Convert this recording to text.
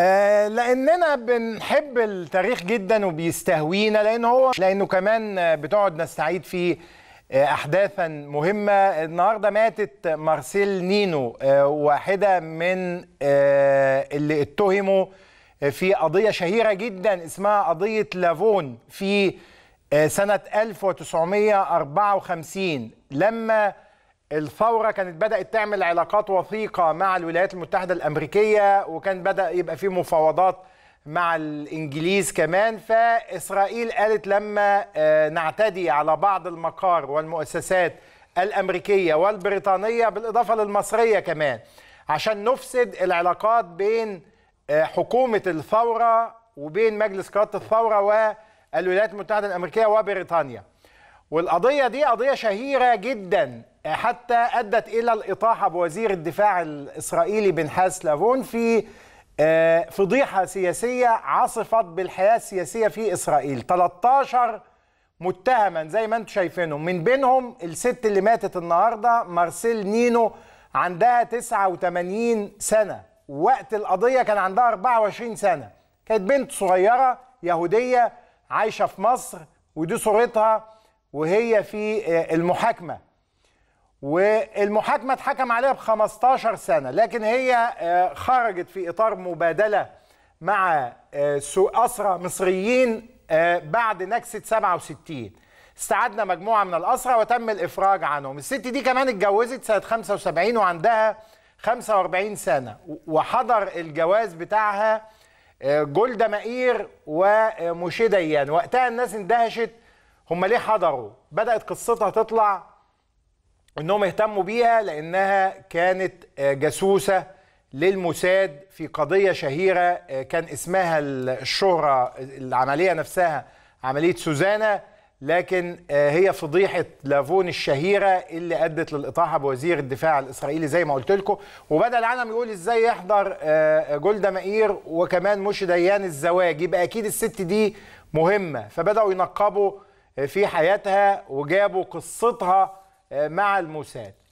آه لاننا بنحب التاريخ جدا وبيستهوينا لان هو لانه كمان بتقعد نستعيد فيه آه، احداثا مهمه النهارده ماتت مارسيل نينو آه، واحده من آه، اللي اتهموا في قضيه شهيره جدا اسمها قضيه لافون في سنه 1954 لما الثورة كانت بدأت تعمل علاقات وثيقة مع الولايات المتحدة الأمريكية وكان بدأ يبقى في مفاوضات مع الإنجليز كمان فإسرائيل قالت لما آه، نعتدي على بعض المقار والمؤسسات الأمريكية والبريطانية بالإضافة للمصرية كمان عشان نفسد العلاقات بين آه، حكومة الثورة وبين مجلس قيادة الثورة والولايات المتحدة الأمريكية وبريطانيا والقضية دي قضية شهيرة جدا حتى أدت إلى الإطاحة بوزير الدفاع الإسرائيلي بن حاس لافون في آه، فضيحة سياسية عصفت بالحياة السياسية في إسرائيل 13 متهما زي ما انتم شايفينهم من بينهم الست اللي ماتت النهاردة مارسيل نينو عندها 89 سنة وقت القضية كان عندها 24 سنة كانت بنت صغيرة يهودية عايشة في مصر ودي صورتها وهي في آه، المحاكمة والمحاكمه اتحكم عليها ب 15 سنه لكن هي آه، خرجت في اطار مبادله مع آه، اسرى مصريين آه، بعد نكسه 67 استعدنا مجموعه من الاسرى وتم الافراج عنهم الست دي كمان اتجوزت سنه 75 وعندها 45 سنه وحضر الجواز بتاعها جلده مائير ومشيدة ديان وقتها الناس اندهشت هم ليه حضروا بدات قصتها تطلع انهم اهتموا بيها لانها كانت آه، جاسوسه للموساد في قضيه شهيره آه، كان اسمها الشهره العمليه نفسها عمليه سوزانا لكن آه، هي فضيحه لافون الشهيره اللي ادت للاطاحه بوزير الدفاع الاسرائيلي زي ما قلت لكم وبدا العالم يقول ازاي يحضر جولدا مائير وكمان مش ديان الزواج يبقى اكيد الست دي مهمه فبداوا ينقبوا في حياتها وجابوا قصتها آه، مع الموساد